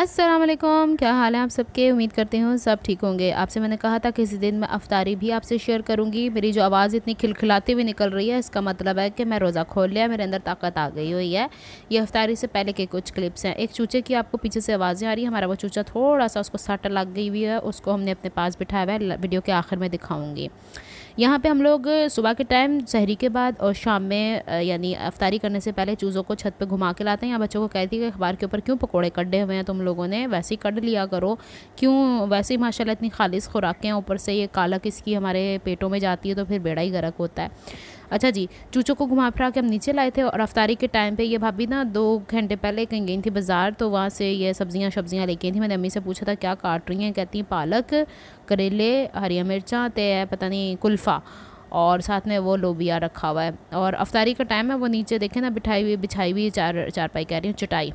वालेकुम क्या हाल है आप सबके उम्मीद करते हूँ सब ठीक होंगे आपसे मैंने कहा था किसी दिन मैं अफ्तारी भी आपसे शेयर करूँगी मेरी जो आवाज़ इतनी खिलखिलाती हुई निकल रही है इसका मतलब है कि मैं रोज़ा खोल लिया मेरे अंदर ताकत आ गई हुई है ये अफ्तारी से पहले के कुछ क्लिप्स हैं एक चूचे की आपको पीछे से आवाज़ें आ रही है हमारा वो चूचा थोड़ा सा उसको सट लग गई हुई है उसको हमने अपने पास बिठाया हुआ है वीडियो के आखिर में दिखाऊँगी यहाँ पे हम लोग सुबह के टाइम शहरी के बाद और शाम में यानी अफ्तारी करने से पहले चूज़ों को छत पे घुमा के लाते हैं यहाँ बच्चों को कहती है कि अखबार के ऊपर क्यों पकौड़े कड्डे हुए हैं तुम तो लोगों ने वैसे ही कट लिया करो क्यों वैसे ही माशाला इतनी खालिश खुराकें हैं ऊपर से ये कालक इसकी हमारे पेटों में जाती है तो फिर बेड़ा ही गर्क होता है अच्छा जी चूचों को घुमा फिरा के हम नीचे लाए थे और रफ्तारी के टाइम पे ये भाभी ना दो घंटे पहले कहीं गई थी बाज़ार तो वहाँ से ये सब्जियाँ सब्जियाँ लेके थी मैंने अम्मी से पूछा था क्या काट रही हैं कहती हैं पालक करेले हरी मिर्चा ते पता नहीं कुल्फ़ा और साथ में वो लोबिया रखा हुआ है और अफ्तारी का टाइम है वो नीचे देखें ना बिठाई हुई बिछाई हुई चार चारपाई कह रही हूँ चटाई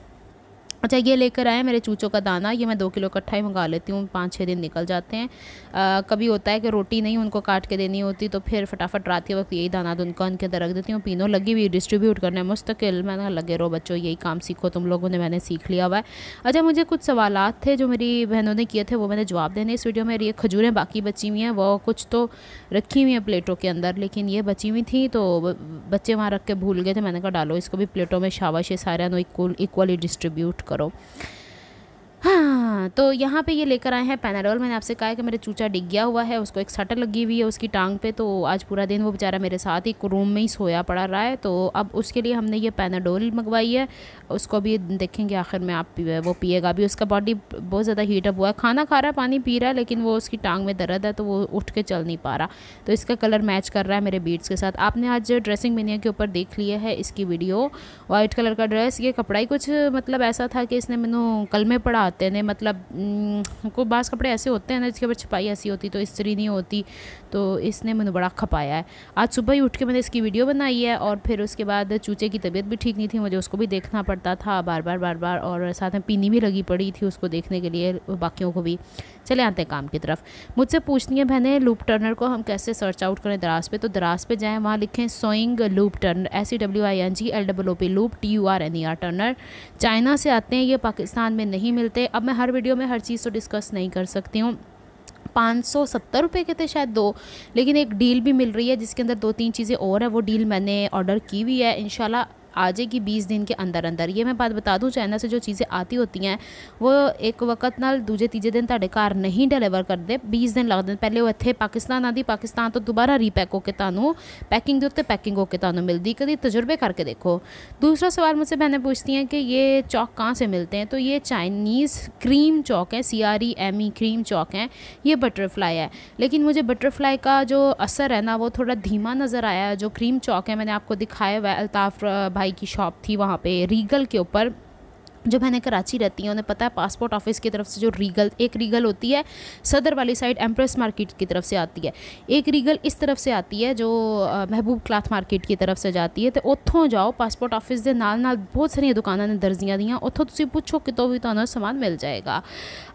अच्छा ये लेकर आए मेरे चूचों का दाना ये मैं दो किलो इकट्ठा ही मंगा लेती हूँ पाँच छः दिन निकल जाते हैं आ, कभी होता है कि रोटी नहीं उनको काट के देनी होती तो फिर फटाफट रात के वक्त यही दाना तो उनका उनके अंदर रख देती हूँ पीनो लगी हुई डिस्ट्रीब्यूट करने मुस्तकिल मैंने लगे रहो बच्चों यही काम सीखो तुम लोगों ने मैंने सीख लिया हुआ है अच्छा मुझे कुछ सवाल थे जो मेरी बहनों ने किए थे वो मैंने जवाब देने इस वीडियो में ये खजूरें बाकी बची हुई हैं वो कुछ तो रखी हुई हैं प्लेटों के अंदर लेकिन ये बची हुई थी तो बच्चे वहाँ रख के भूल गए थे मैंने कहा डालो इसको भी प्लेटों में शाबाश सारे इक्वली डिस्ट्रीब्यूट Gracias. हाँ तो यहाँ पे ये लेकर आए हैं पैनाडोल मैंने आपसे कहा है कि मेरे चूचा डिग गया हुआ है उसको एक सटर लगी हुई है उसकी टांग पे तो आज पूरा दिन वो बेचारा मेरे साथ ही रूम में ही सोया पड़ा रहा है तो अब उसके लिए हमने ये पैनाडोल मंगवाई है उसको भी देखेंगे आखिर में आप वो पिएगा अभी उसका बॉडी बहुत ज़्यादा हीटअप हुआ है खाना खा रहा है पानी पी रहा है लेकिन वो उसकी टांग में दर्द है तो वो उठ के चल नहीं पा रहा तो इसका कलर मैच कर रहा है मेरे बीट्स के साथ आपने आज ड्रेसिंग मीनिया के ऊपर देख लिया है इसकी वीडियो वाइट कलर का ड्रेस ये कपड़ा ही कुछ मतलब ऐसा था कि इसने मैंने कल में पढ़ा आते हैं मतलब को बास कपड़े ऐसे होते हैं ना जिसके ऊपर छपाई ऐसी होती तो इस्त्री नहीं होती तो इसने मैंने बड़ा खपाया है आज सुबह ही उठ के मैंने इसकी वीडियो बनाई है और फिर उसके बाद चूचे की तबीयत भी ठीक नहीं थी मुझे उसको भी देखना पड़ता था बार बार बार बार और साथ में पीनी भी लगी पड़ी थी उसको देखने के लिए बाकियों को भी चले आते हैं काम की तरफ मुझसे पूछती हैं बहनें लूप टर्नर को हम कैसे सर्च आउट करें दराज पे तो दराज पे जाएँ वहाँ लिखें sewing loop turner S C W I N G L double O P loop T U R N E R turner China से आते हैं ये पाकिस्तान में नहीं मिलते अब मैं हर वीडियो में हर चीज़ तो डिस्कस नहीं कर सकती हूँ पाँच सौ सत्तर रुपये के थे शायद दो लेकिन एक डील भी मिल रही है जिसके अंदर दो तीन चीज़ें और हैं वो डील मैंने ऑर्डर की हुई है इन आ जाएगी बीस दिन के अंदर अंदर ये मैं बात बता दूँ चाइना से जो चीज़ें आती होती हैं वो एक वक्त न दूजे तीजे दिन ते घर नहीं डिलीवर करते बीस दिन लगते पहले वो इतने पाकिस्तान आती पाकिस्तान तो दोबारा रीपैक होकर तू पैकिंग के उत्ते पैकिंग होकर तू मिलती कभी तजुर्बे करके देखो दूसरा सवाल मुझसे मैंने पूछती हैं कि ये चौक कहाँ से मिलते हैं तो ये चाइनीज़ क्रीम चौक है C R E M E cream chalk है ये बटरफ्लाई है लेकिन मुझे बटरफ्लाई का जो असर है ना वो थोड़ा धीमा नज़र आया जो क्रीम चौक है मैंने आपको दिखाया हुआ है अल्ताफ़ भाई की शॉप थी वहाँ पे रीगल के ऊपर जो मैंने कराची रहती हैं उन्हें पता है पासपोर्ट ऑफिस की तरफ से जो रीगल एक रीगल होती है सदर वाली साइड एम्प्रेस मार्केट की तरफ से आती है एक रीगल इस तरफ से आती है जो महबूब क्लाथ मार्केट की तरफ से जाती है तो जाओ पासपोर्ट ऑफिस के नाल, नाल बहुत सारिया दुकाना ने दर्जिया दी उतों तुम पूछो कितों भी तुम्हें समान मिल जाएगा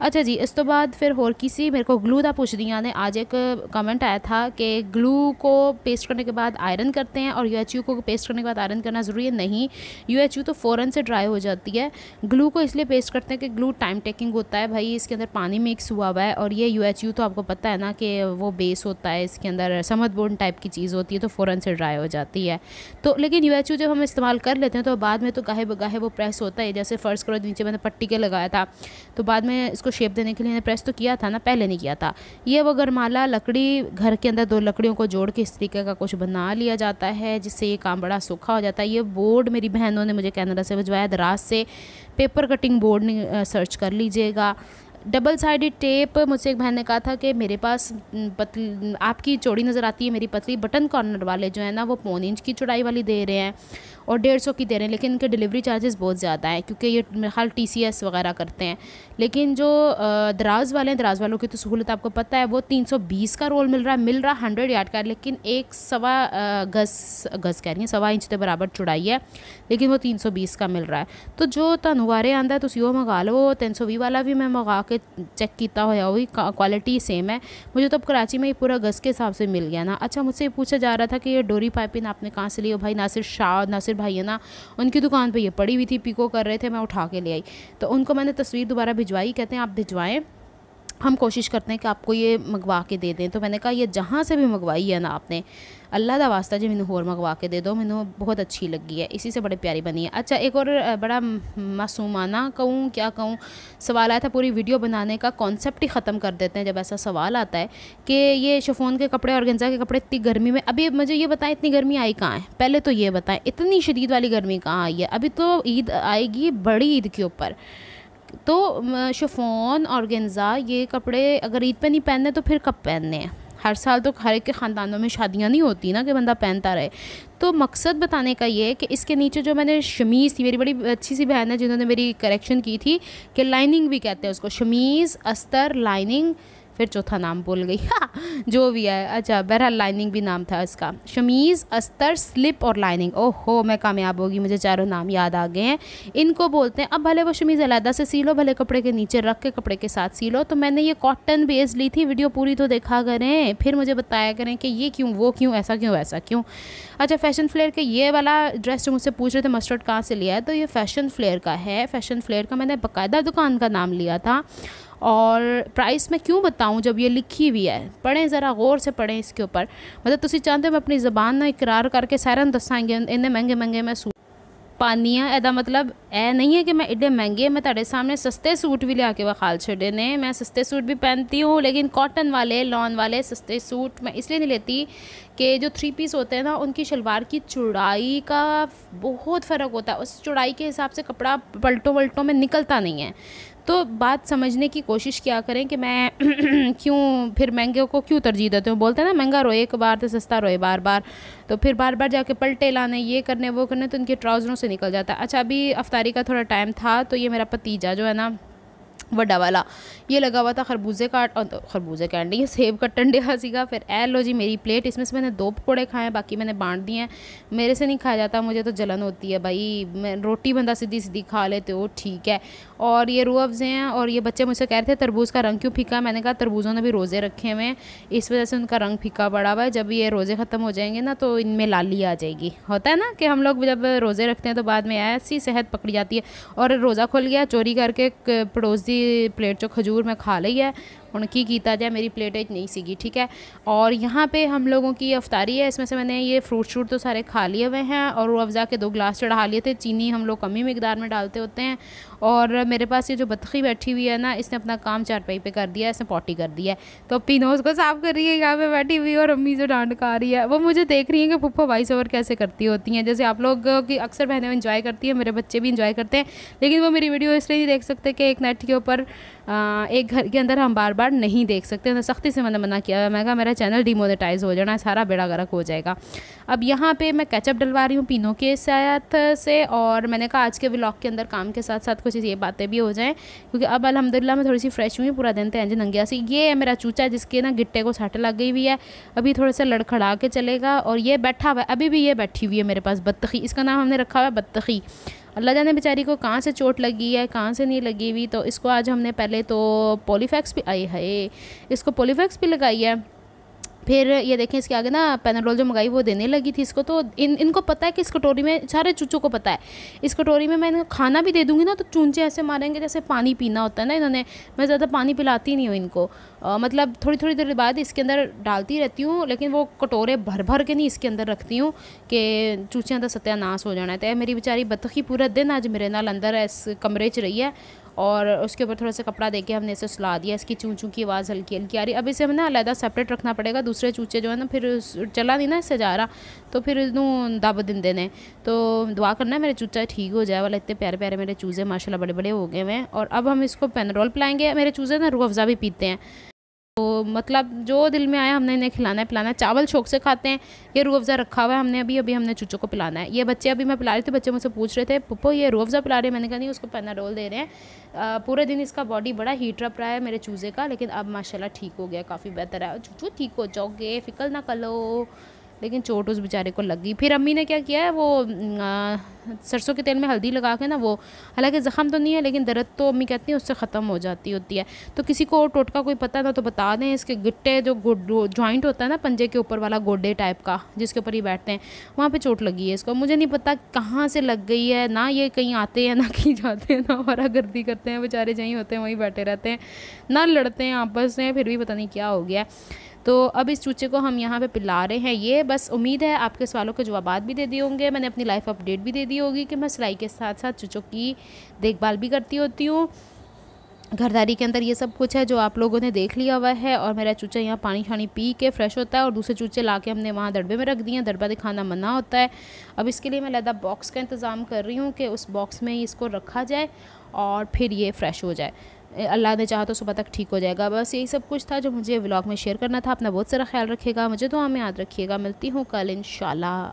अच्छा जी इस तो बाद फिर होर किसी मेरे को ग्लू का पूछ दी ने आज एक कमेंट आया था कि ग्लू को पेस्ट करने के बाद आयरन करते हैं और यू को पेस्ट करने के बाद आयरन करना ज़रूरी है नहीं यू तो फ़ौरन से ड्राई हो जाती है ग्लू को इसलिए पेस्ट करते हैं कि ग्लू टाइम टेकिंग होता है भाई इसके अंदर पानी मिक्स हुआ हुआ है और ये यू एच यू तो आपको पता है ना कि वो बेस होता है इसके अंदर समद बोन टाइप की चीज़ होती है तो फ़ौरन से ड्राई हो जाती है तो लेकिन यू एच यू जब हम इस्तेमाल कर लेते हैं तो बाद में तो गाहे बगाहे वो प्रेस होता है जैसे फर्स्ट करो नीचे मैंने पट्टी के लगाया था तो बाद में इसको शेप देने के लिए प्रेस तो किया था ना पहले नहीं किया था ये वो गरमाला लकड़ी घर के अंदर दो लकड़ियों को जोड़ के इस तरीके का कुछ बना लिया जाता है जिससे ये काम बड़ा सूखा हो जाता है ये बोर्ड मेरी बहनों ने मुझे कैनेडा से भिजवाया दराज से पेपर कटिंग बोर्ड सर्च कर लीजिएगा डबल साइडेड टेप मुझसे एक बहन ने कहा था कि मेरे पास पतली आपकी चौड़ी नज़र आती है मेरी पतली बटन कॉर्नर वाले जो है ना वो पौन इंच की चौड़ाई वाली दे रहे हैं और डेढ़ सौ की दे रहे हैं लेकिन इनके डिलीवरी चार्जेस बहुत ज़्यादा हैं क्योंकि ये मेरे ख्याल टी सी एस वगैरह करते हैं लेकिन जो दराज वाले हैं दराज वालों की तो सहूलत आपको पता है वो तीन सौ बीस का रोल मिल रहा है मिल रहा है हंड्रेड यार्ड का लेकिन एक सवा गज गज कह रही है सवा इंच के बराबर चुड़ाई है लेकिन वो तीन सौ बीस का मिल रहा है तो जो थानू आंदा है आंदा तो तुम वो मंगा लो तीन सौ भी वाला भी मैं मंगा के चेक किया हुआ क्वालिटी सेम है मुझे तो अब कराची में ही पूरा गज़ के हिसाब से मिल गया ना अच्छा मुझसे पूछा जा रहा था कि ये डोरी पाइपिन आपने कहाँ से ली हो भाई नासिर शाह नासिर भाई है ना उनकी दुकान पर ये पड़ी हुई थी पिको कर रहे थे मैं उठा के ले आई तो उनको मैंने तस्वीर दोबारा भिजवाई कहते हैं आप भिजवाएँ हम कोशिश करते हैं कि आपको ये मंगवा के दे दें तो मैंने कहा ये जहाँ से भी मंगवाई है ना आपने अल्लाह का वास्ता जी मैंने होर मंगवा के दे दो मैंने बहुत अच्छी लगी है इसी से बड़े प्यारी बनी है अच्छा एक और बड़ा मासूमाना कहूँ क्या कहूँ सवाल आया था पूरी वीडियो बनाने का कॉन्सेप्ट ही ख़त्म कर देते हैं जब ऐसा सवाल आता है कि ये शफोन के कपड़े और गंजा के कपड़े इतनी गर्मी में अभी मुझे ये बताएं इतनी गर्मी आई कहाँ है पहले तो ये बताएं इतनी शदीद वाली गर्मी कहाँ आई है अभी तो ईद आएगी बड़ी ईद के ऊपर तो शफोन और गेंजा ये कपड़े अगर ईद पे नहीं पहनने तो फिर कब पहनने हैं हर साल तो हर एक के ख़ानदानों में शादियाँ नहीं होती ना कि बंदा पहनता रहे तो मकसद बताने का ये है कि इसके नीचे जो मैंने शमीज़ थी मेरी बड़ी अच्छी सी बहन है जिन्होंने मेरी करेक्शन की थी कि लाइनिंग भी कहते हैं उसको शमीज़ अस्तर लाइनिंग फिर चौथा नाम बोल गई हाँ, जो भी है अच्छा बहरहाल लाइनिंग भी नाम था इसका शमीज़ अस्तर स्लिप और लाइनिंग ओहो मैं कामयाब होगी मुझे चारों नाम याद आ गए हैं इनको बोलते हैं अब भले वो शमीज़ अलहदा से सी लो भले कपड़े के नीचे रख के कपड़े के साथ सी लो तो मैंने ये कॉटन बेस ली थी वीडियो पूरी तो देखा करें फिर मुझे बताया करें कि ये क्यों वो क्यों ऐसा क्यों वैसा क्यों अच्छा फैशन फ्लेयर के ये वाला ड्रेस जो मुझसे पूछ रहे थे मस्टर्ड कहाँ से लिया है तो ये फैशन फ्लेयर का है फैशन फ्लेयर का मैंने बाकायदा दुकान का नाम लिया था और प्राइस मैं क्यों बताऊँ जब ये लिखी हुई है पढ़ें ज़रा गौर से पढ़ें इसके ऊपर मतलब तुम चाहते हो मैं अपनी जबान में इकरार करके सारे दसांगे इन्ने महंगे महंगे मैं सूट हाँ एदा मतलब ए नहीं है कि मैं ਮੈਂ महंगे मैं तेरे सामने सस्ते सूट भी लिया के बखाल ਵਖਾਲ ਛੱਡੇ ਨੇ ਮੈਂ ਸਸਤੇ ਸੂਟ ਵੀ ਪਹਿਨਤੀ लेकिन कॉटन वाले लॉन वाले सस्ते सूट मैं इसलिए नहीं लेती कि जो थ्री पीस होते हैं ना उनकी शलवार की चौड़ाई का बहुत फ़र्क होता है उस चौड़ाई के हिसाब से कपड़ा पलटों वल्टों में निकलता नहीं है तो बात समझने की कोशिश क्या करें कि मैं क्यों फिर महंगे को क्यों तरजीह देती हूँ बोलते हैं ना महंगा रोए एक बार तो सस्ता रोए बार बार तो फिर बार बार जाके पलटे लाने ये करने वो करने तो उनके ट्राउज़रों से निकल जाता है अच्छा अभी अफ्तारी का थोड़ा टाइम था तो ये मेरा भतीजा जो है ना वडा वाला ये लगा हुआ था खरबूजे का तो खरबूजे का अंडे ये सेब का टंडिया सीखा फिर ए लो जी मेरी प्लेट इसमें से मैंने दो पकौड़े खाए हैं बाकी मैंने बांट दिए हैं मेरे से नहीं खाया जाता मुझे तो जलन होती है भाई मैं रोटी बंदा सीधी सीधी खा लेते हो ठीक है और ये रू अफजे हैं और ये बच्चे मुझसे कह रहे थे तरबूज का रंग क्यों फीका मैंने कहा तरबूजों ने भी रोज़े रखे हुए हैं इस वजह से उनका रंग फीका पड़ा हुआ है जब ये रोज़े ख़त्म हो जाएंगे ना तो इनमें लाली आ जाएगी होता है ना कि हम लोग जब रोज़े रखते हैं तो बाद में ऐसी सेहत पकड़ी जाती है और रोज़ा खुल गया चोरी करके पड़ोसी ਪਲੇਟ ਚ ਖਜੂਰ ਮੈਂ ਖਾ ਲਈ ਹੈ उनकी किया जाए मेरी प्लेट नहीं सी ठीक है और यहाँ पे हम लोगों की अफ्तारी है इसमें से मैंने ये फ्रूट शूट तो सारे खा लिए हुए हैं और वो अफ़ज़ा के दो ग्लास चढ़ा लिए थे चीनी हम लोग कमी मकदार में डालते होते हैं और मेरे पास ये जो बतखी बैठी हुई है ना इसने अपना काम चारपाई पे कर दिया इसने पॉटी कर दिया है तो पीनोज को साफ़ कर रही है यहाँ पे बैठी हुई और अम्मी जो डांड खा रही है वो मुझे देख रही है कि पुप्पा वाइस ओवर कैसे करती होती हैं जैसे आप लोग की अक्सर बहनें इन्जॉय करती हैं मेरे बच्चे भी इन्जॉय करते हैं लेकिन वो मेरी वीडियो इसलिए नहीं देख सकते कि एक नेट के ऊपर एक घर के अंदर हम बार बार नहीं देख सकते उन्हें सख्ती से मैंने मना किया मैं कहा मेरा चैनल डिमोनेटाइज हो जाना है सारा बेड़ा गर्क हो जाएगा अब यहाँ पे मैं कैचअप डलवा रही हूँ पीनों के साथ से और मैंने कहा आज के ब्लॉग के अंदर काम के साथ साथ कुछ ये बातें भी हो जाएँ क्योंकि अब अलहमदिल्ला मैं थोड़ी सी फ्रेश हुई पूरा दिन तेंज तो नंगिया सी ये है मेरा चूचा जिसके ना गिट्टे को सट लग गई हुई है अभी थोड़ा सा लड़खड़ा के चलेगा और ये बैठा हुआ है अभी भी ये बैठी हुई है मेरे पास बत्तखी इसका नाम हमने रखा हुआ है बत्तखी अल्लाह जाने बेचारी को कहाँ से चोट लगी है कहाँ से नहीं लगी हुई तो इसको आज हमने पहले तो पोलीफैक्स भी आई है इसको पोलीफैक्स भी लगाई है फिर ये देखें इसके आगे ना पेनाडोल जो मंगाई वो देने लगी थी इसको तो इन इनको पता है कि इस कटोरी में सारे चूचों को पता है इस कटोरी में मैं इनको खाना भी दे दूँगी ना तो चूंचे ऐसे मारेंगे जैसे पानी पीना होता है ना इन्होंने मैं ज़्यादा पानी पिलाती नहीं हूँ इनको आ, मतलब थोड़ी थोड़ी देर बाद इसके अंदर डालती रहती हूँ लेकिन वो कटोरे भर भर के नहीं इसके अंदर रखती हूँ कि चूचियाँ का सत्यानाश हो जाना है तो मेरी बेचारी बतखी पूरा दिन आज मेरे नाल अंदर इस कमरे 'च रही है और उसके ऊपर थोड़ा सा कपड़ा देके हमने इसे सुला दिया इसकी चूँ चूँ की आवाज़ हल्की हल्की आ रही अब इसे हमें ना अलहदा सेपरेट रखना पड़ेगा दूसरे चूचे जो है ना फिर चला नहीं ना इससे जा रहा तो फिर इनू दब दें ने तो दुआ करना मेरे चूचा ठीक हो जाए वाला इतने प्यारे प्यारे मेरे चूज़े माशाला बड़े बड़े हो गए हैं और अब हम इसको पेनरोल पिलाएंगे मेरे चूज़े ना रूह अफ़ज़ा भी पीते हैं तो मतलब जो दिल में आया हमने इन्हें खिलाना है पिलाना है चावल शौक से खाते हैं ये रू अफ़ज़ा रखा हुआ है हमने अभी अभी हमने चूचों को पिलाना है ये बच्चे अभी मैं पिला रही थी बच्चे मुझसे पूछ रहे थे पप्पो ये रू अफ़ज़ा पिला रहे हैं मैंने कहा नहीं उसको पेनाडोल दे रहे हैं पूरे दिन इसका बॉडी बड़ा हीट अप रहा है मेरे चूज़े का लेकिन अब माशाला ठीक हो गया काफ़ी बेहतर है चूचू ठीक हो जाओगे फिकल ना कर लेकिन चोट उस बेचारे को लगी फिर अम्मी ने क्या किया है वो सरसों के तेल में हल्दी लगा के ना वो हालांकि ज़ख़म तो नहीं है लेकिन दर्द तो अम्मी कहती हैं उससे ख़त्म हो जाती होती है तो किसी को और टोटका कोई पता ना तो बता दें इसके गिट्टे जो जॉइंट होता है ना पंजे के ऊपर वाला गोडे टाइप का जिसके ऊपर ये बैठते हैं वहाँ पर चोट लगी है इसको मुझे नहीं पता कहाँ से लग गई है ना ये कहीं आते हैं ना कहीं जाते हैं ना हमारा गर्दी करते हैं बेचारे जहीं होते हैं वहीं बैठे रहते हैं ना लड़ते हैं आपस में फिर भी पता नहीं क्या हो गया तो अब इस चूचे को हम यहाँ पे पिला रहे हैं ये बस उम्मीद है आपके सवालों के जवाब भी दे दिए होंगे मैंने अपनी लाइफ अपडेट भी दे दी रही होगी कि मैं सिलाई के साथ साथ चूचों की देखभाल भी करती होती हूँ घरदारी के अंदर ये सब कुछ है जो आप लोगों ने देख लिया हुआ है और मेरा चूचा यहाँ पानी छानी पी के फ्रेश होता है और दूसरे चूचे ला के हमने वहाँ दड़बे में रख दिए दड़बा दिखाना मना होता है अब इसके लिए मैं लदा बॉक्स का इंतज़ाम कर रही हूँ कि उस बॉक्स में इसको रखा जाए और फिर ये फ्रेश हो जाए अल्लाह ने चाहा तो सुबह तक ठीक हो जाएगा बस यही सब कुछ था जो मुझे व्लॉग में शेयर करना था अपना बहुत सारा ख्याल रखेगा मुझे तो हमें याद रखिएगा मिलती हूँ कल इन शाला